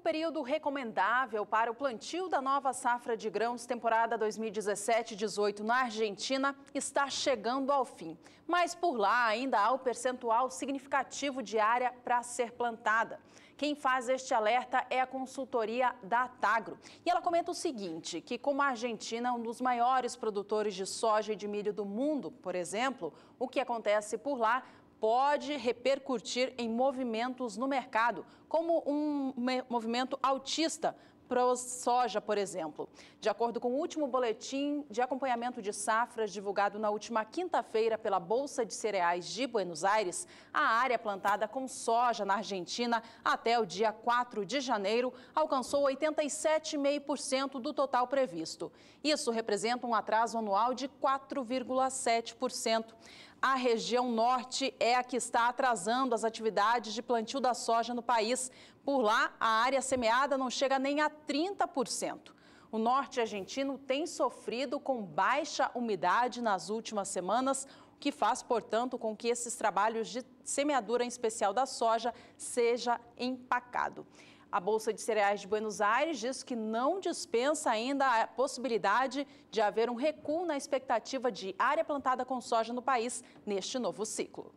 O período recomendável para o plantio da nova safra de grãos temporada 2017-18 na Argentina está chegando ao fim. Mas por lá ainda há o percentual significativo de área para ser plantada. Quem faz este alerta é a consultoria da Tagro. E ela comenta o seguinte, que como a Argentina é um dos maiores produtores de soja e de milho do mundo, por exemplo, o que acontece por lá pode repercutir em movimentos no mercado, como um movimento autista para soja, por exemplo. De acordo com o último boletim de acompanhamento de safras divulgado na última quinta-feira pela Bolsa de Cereais de Buenos Aires, a área plantada com soja na Argentina até o dia 4 de janeiro alcançou 87,5% do total previsto. Isso representa um atraso anual de 4,7% a região norte é a que está atrasando as atividades de plantio da soja no país. Por lá, a área semeada não chega nem a 30%. O norte argentino tem sofrido com baixa umidade nas últimas semanas, o que faz, portanto, com que esses trabalhos de semeadura, em especial da soja, seja empacado. A Bolsa de Cereais de Buenos Aires diz que não dispensa ainda a possibilidade de haver um recuo na expectativa de área plantada com soja no país neste novo ciclo.